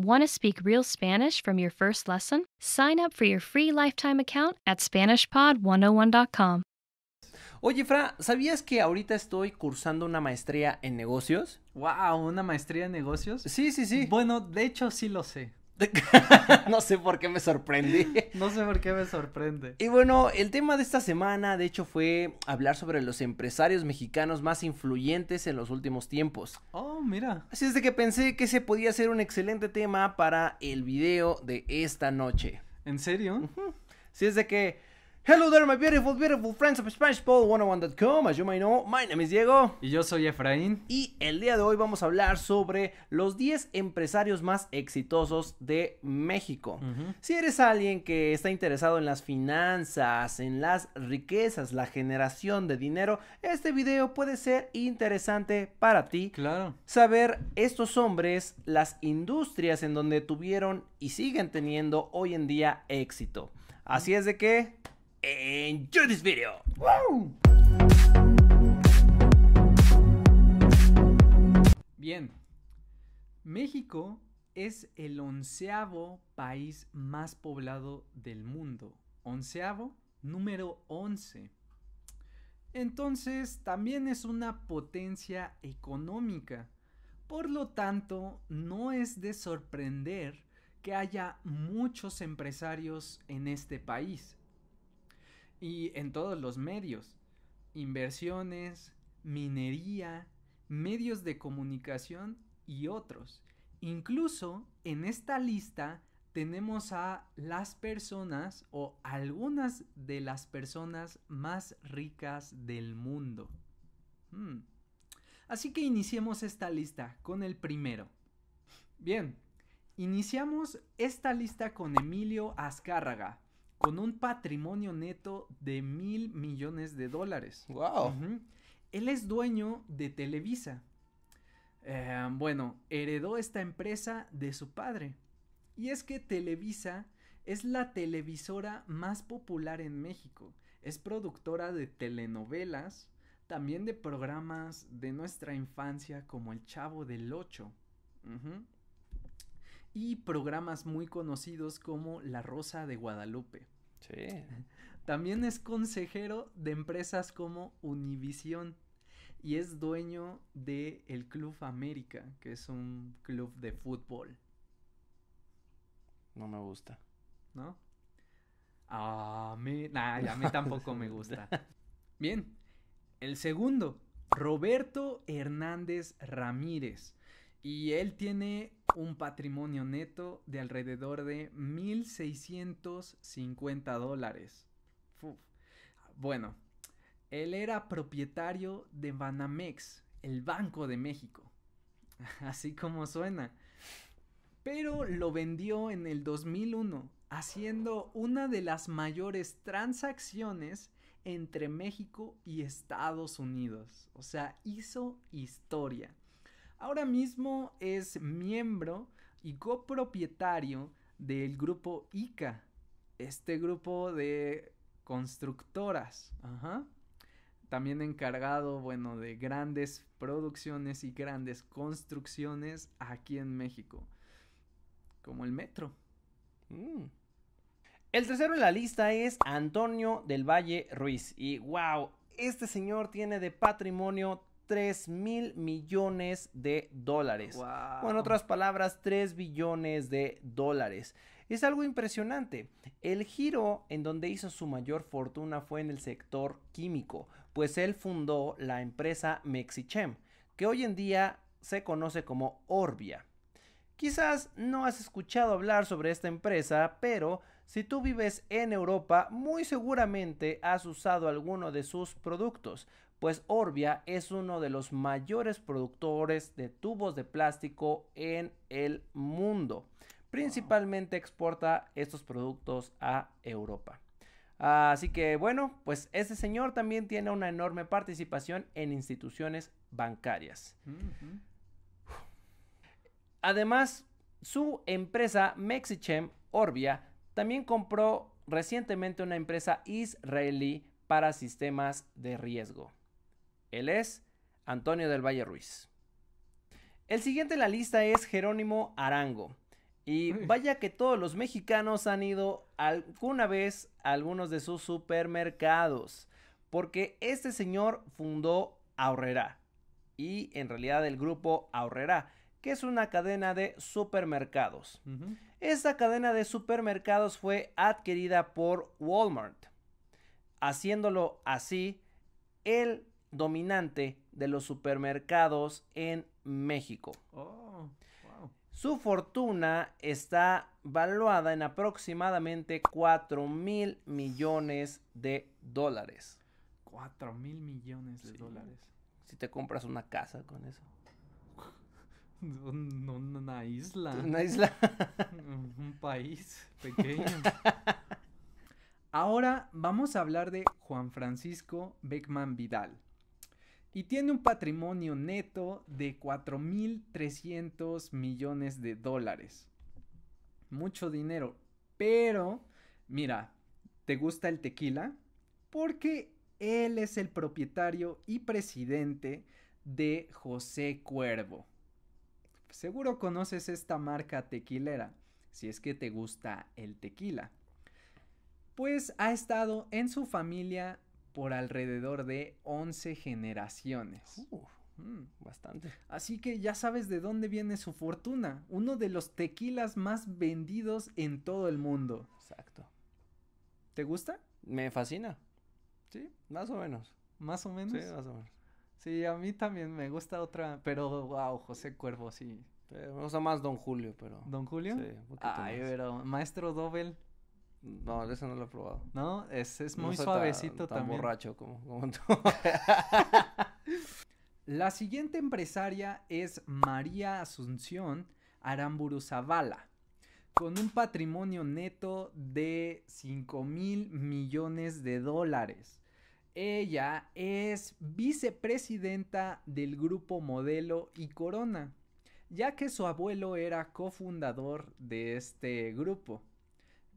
Want to speak real Spanish from your first lesson? Sign up for your free lifetime account at SpanishPod101.com. Oye, Fra, ¿sabías que ahorita estoy cursando una maestría en negocios? ¡Wow! ¿Una maestría en negocios? Sí, sí, sí. Bueno, de hecho sí lo sé. no sé por qué me sorprendí. No sé por qué me sorprende. Y bueno, el tema de esta semana, de hecho, fue hablar sobre los empresarios mexicanos más influyentes en los últimos tiempos. Oh, mira. Así es de que pensé que ese podía ser un excelente tema para el video de esta noche. ¿En serio? Sí, es de que Hello there, my beautiful, beautiful friends of spanishpod 101com As you may know, my name is Diego. Y yo soy Efraín. Y el día de hoy vamos a hablar sobre los 10 empresarios más exitosos de México. Si eres alguien que está interesado en las finanzas, en las riquezas, la generación de dinero, este video puede ser interesante para ti. Claro. Saber estos hombres, las industrias en donde tuvieron y siguen teniendo hoy en día éxito. Así es de que Enjoy this video. Bien, México es el onceavo país más poblado del mundo. Onceavo, número once, Entonces, también es una potencia económica. Por lo tanto, no es de sorprender que haya muchos empresarios en este país y en todos los medios, inversiones, minería, medios de comunicación y otros. Incluso en esta lista tenemos a las personas o algunas de las personas más ricas del mundo. Hmm. Así que iniciemos esta lista con el primero. Bien, iniciamos esta lista con Emilio Azcárraga, con un patrimonio neto de mil millones de dólares. ¡Wow! Él es dueño de Televisa. Eh, bueno, heredó esta empresa de su padre. Y es que Televisa es la televisora más popular en México. Es productora de telenovelas, también de programas de nuestra infancia como El Chavo del Ocho y programas muy conocidos como La Rosa de Guadalupe. Sí. También es consejero de empresas como Univisión y es dueño de el Club América, que es un club de fútbol. No me gusta. ¿No? Ah, a mí tampoco me gusta. Bien, el segundo, Roberto Hernández Ramírez. Y él tiene un patrimonio neto de alrededor de 1.650 dólares. Bueno, él era propietario de Banamex, el Banco de México. Así como suena. Pero lo vendió en el 2001, haciendo una de las mayores transacciones entre México y Estados Unidos. O sea, hizo historia. Ahora mismo es miembro y copropietario del grupo ICA, este grupo de constructoras. También encargado, bueno, de grandes producciones y grandes construcciones aquí en México, como el metro. Mm. El tercero en la lista es Antonio del Valle Ruiz. Y wow, este señor tiene de patrimonio 3 mil millones de dólares. O en otras palabras, 3 billones de dólares. Es algo impresionante. El giro en donde hizo su mayor fortuna fue en el sector químico, pues él fundó la empresa Mexichem, que hoy en día se conoce como Orbia. Quizás no has escuchado hablar sobre esta empresa, pero si tú vives en Europa, muy seguramente has usado alguno de sus productos, pues Orbia es uno de los mayores productores de tubos de plástico en el mundo. Principalmente exporta estos productos a Europa. Así que bueno, pues este señor también tiene una enorme participación en instituciones bancarias. Además, su empresa Mexichem Orbia también compró recientemente una empresa israelí para sistemas de riesgo. Él es Antonio del Valle Ruiz. El siguiente en la lista es Jerónimo Arango. Y vaya que todos los mexicanos han ido alguna vez a algunos de sus supermercados, porque este señor fundó Ahorrera y en realidad el grupo Ahorrera, que es una cadena de supermercados. Esta cadena de supermercados fue adquirida por Walmart. Haciéndolo así, él dominante de los supermercados en México. Oh, Su fortuna está valuada en aproximadamente 4 mil millones de dólares. 4 mil millones de dólares. Si te compras una casa con eso. una isla. Una isla. Un país pequeño. Ahora vamos a hablar de Juan Francisco Beckman Vidal y tiene un patrimonio neto de 4.300 millones de dólares. Mucho dinero. Pero, mira, ¿te gusta el tequila? Porque él es el propietario y presidente de José Cuervo. Seguro conoces esta marca tequilera, si es que te gusta el tequila. Pues ha estado en su familia por alrededor de 11 generaciones. Mm, bastante. Así que ya sabes de dónde viene su fortuna. Uno de los tequilas más vendidos en todo el mundo. Exacto. ¿Te gusta? Me fascina. Sí, más o menos. ¿Más o menos? Sí, más o menos. Sí, a mí también me gusta otra, pero wow, José Cuervo, sí. Eh, me gusta más Don Julio, pero. ¿Don Julio? Sí, un poquito pero Maestro Dobel. No, eso no lo he probado. No, es muy suavecito tan, borracho como, como tú. La siguiente empresaria es María Asunción Aramburu Zavala, con un patrimonio neto de 5 mil millones de dólares. Ella es vicepresidenta del grupo Modelo y Corona, ya que su abuelo era cofundador de este grupo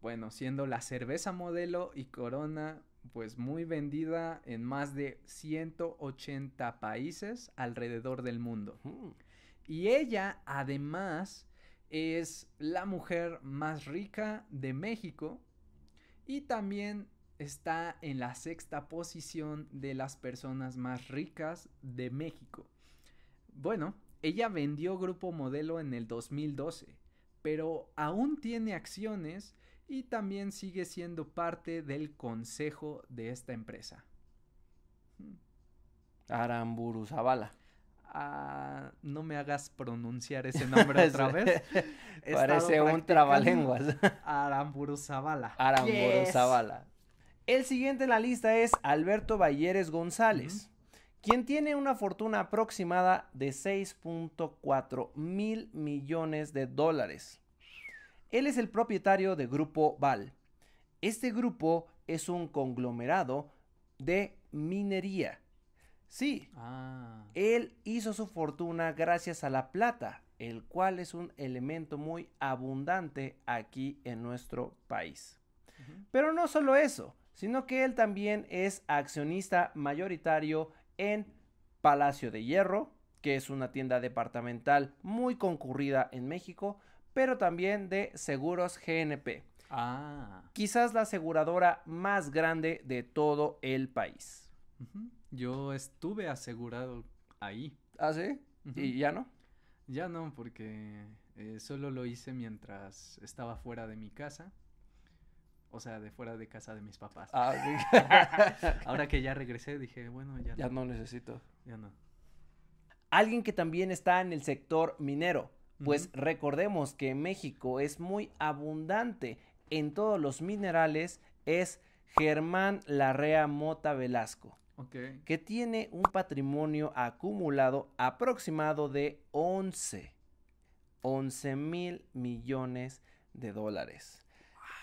bueno, siendo la cerveza modelo y corona pues muy vendida en más de 180 países alrededor del mundo. Y ella además es la mujer más rica de México y también está en la sexta posición de las personas más ricas de México. Bueno, ella vendió Grupo Modelo en el 2012, pero aún tiene acciones y también sigue siendo parte del consejo de esta empresa. Hmm. Aramburu Zavala. Ah, no me hagas pronunciar ese nombre otra vez. Parece un trabalenguas. Aramburu Zavala. Aramburu El siguiente en la lista es Alberto Valleres González, quien tiene una fortuna aproximada de 6.4 mil millones de dólares. Él es el propietario de Grupo Val. Este grupo es un conglomerado de minería. Sí. Ah. Él hizo su fortuna gracias a la plata, el cual es un elemento muy abundante aquí en nuestro país. Pero no solo eso, sino que él también es accionista mayoritario en Palacio de Hierro, que es una tienda departamental muy concurrida en México, pero también de seguros GNP. Ah. Quizás la aseguradora más grande de todo el país. Yo estuve asegurado ahí. ¿Ah, sí? ¿Y ya no? Ya no, porque eh, solo lo hice mientras estaba fuera de mi casa. O sea, de fuera de casa de mis papás. Ah, sí. Ahora que ya regresé, dije, bueno, ya, ya no. no necesito. Ya no. Alguien que también está en el sector minero. Pues recordemos que México es muy abundante en todos los minerales, es Germán Larrea Mota Velasco. Que tiene un patrimonio acumulado aproximado de 11, 11 mil millones de dólares.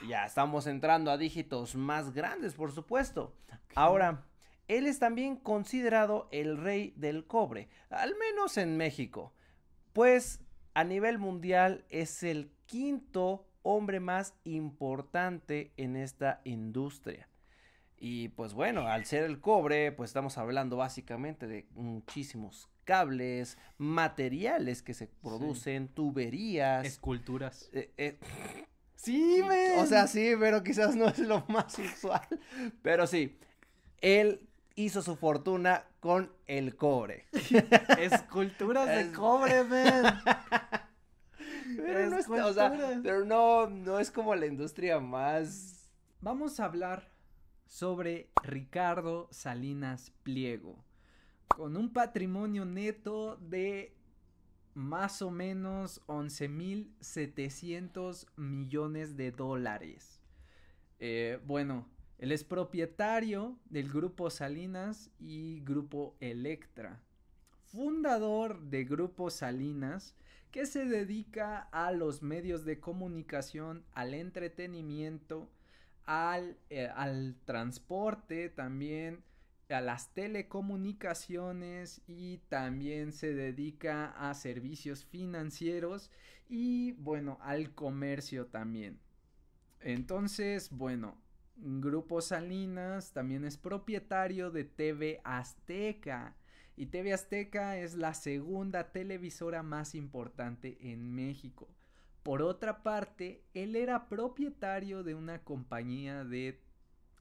Ya estamos entrando a dígitos más grandes, por supuesto. Ahora, él es también considerado el rey del cobre, al menos en México, pues a nivel mundial es el quinto hombre más importante en esta industria. Y pues bueno, al ser el cobre, pues estamos hablando básicamente de muchísimos cables, materiales que se producen, tuberías. Esculturas. Eh, eh, sí, men. O sea, sí, pero quizás no es lo más usual. Pero sí, el hizo su fortuna con el cobre. Esculturas de cobre, man. Pero, no, no, es como la industria más. Vamos a hablar sobre Ricardo Salinas Pliego, con un patrimonio neto de más o menos 11.700 millones de dólares. Eh, bueno, él es propietario del Grupo Salinas y Grupo Electra. Fundador de Grupo Salinas, que se dedica a los medios de comunicación, al entretenimiento, al, eh, al transporte también, a las telecomunicaciones y también se dedica a servicios financieros y bueno, al comercio también. Entonces, bueno, Grupo Salinas también es propietario de TV Azteca. Y TV Azteca es la segunda televisora más importante en México. Por otra parte, él era propietario de una compañía de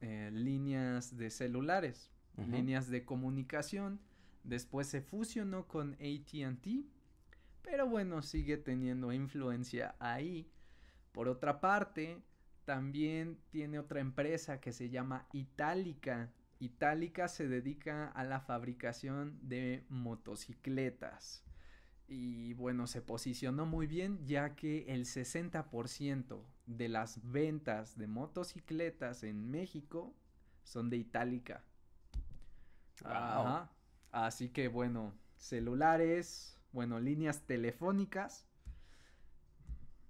eh, líneas de celulares, líneas de comunicación. Después se fusionó con ATT, pero bueno, sigue teniendo influencia ahí. Por otra parte, también tiene otra empresa que se llama Itálica. Itálica se dedica a la fabricación de motocicletas. Y bueno, se posicionó muy bien ya que el 60% de las ventas de motocicletas en México son de Itálica. Así que bueno, celulares, bueno, líneas telefónicas,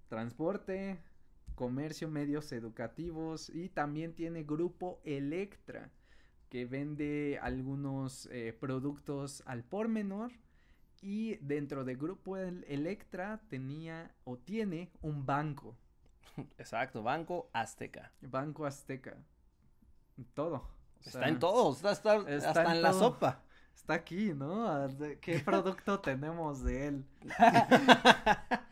transporte, comercio, medios educativos y también tiene Grupo Electra que vende algunos eh, productos al por menor y dentro de Grupo Electra tenía o tiene un banco. Exacto, Banco Azteca. Banco Azteca. Todo. está en todo, está, en, la sopa. Está aquí, ¿no? ¿Qué producto tenemos de él?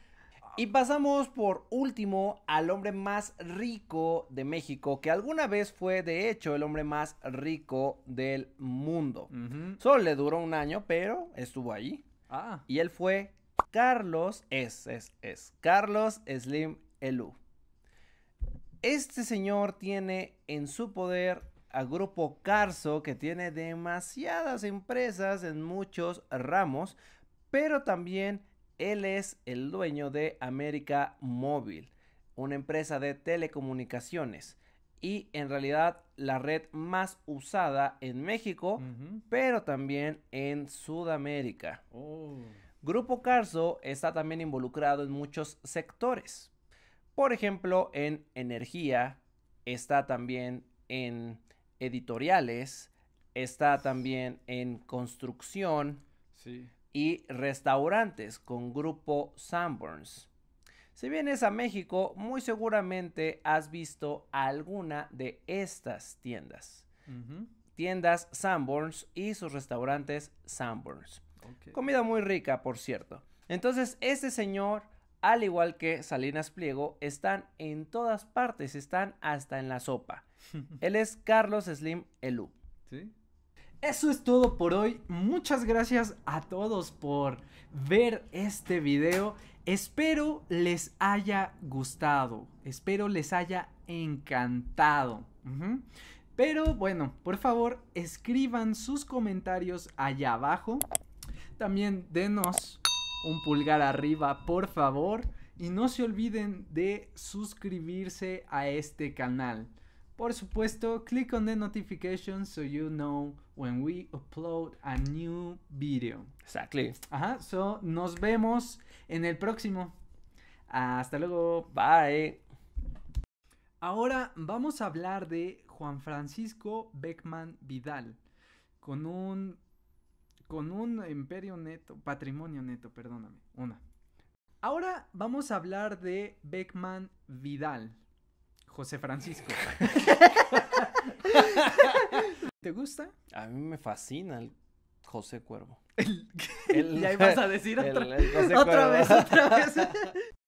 Y pasamos por último al hombre más rico de México, que alguna vez fue de hecho el hombre más rico del mundo. Solo le duró un año, pero estuvo ahí. Ah. Y él fue Carlos, es, es, es, Carlos Slim Elú. Este señor tiene en su poder a Grupo Carso, que tiene demasiadas empresas en muchos ramos, pero también él es el dueño de América Móvil, una empresa de telecomunicaciones y en realidad la red más usada en México, pero también en Sudamérica. Oh. Grupo Carso está también involucrado en muchos sectores. Por ejemplo, en energía, está también en editoriales, está también en construcción. Sí y restaurantes con grupo Sanborns. Si vienes a México, muy seguramente has visto alguna de estas tiendas. Tiendas Sanborns y sus restaurantes Sanborns. Comida muy rica, por cierto. Entonces, este señor, al igual que Salinas Pliego, están en todas partes, están hasta en la sopa. Él es Carlos Slim Elú. ¿Sí? Eso es todo por hoy. Muchas gracias a todos por ver este video. Espero les haya gustado. Espero les haya encantado. Pero bueno, por favor, escriban sus comentarios allá abajo. También denos un pulgar arriba, por favor. Y no se olviden de suscribirse a este canal. Por supuesto, click on the notification so you know when we upload a new video. Exactly. Ajá, so nos vemos en el próximo. Hasta luego. Bye. Ahora vamos a hablar de Juan Francisco Beckman Vidal con un con un imperio neto, patrimonio neto, perdóname, una. Ahora vamos a hablar de Beckman Vidal. José Francisco. ¿Te gusta? A mí me fascina el José Cuervo. ¿Y ahí Ya ibas a decir otra vez, otra vez.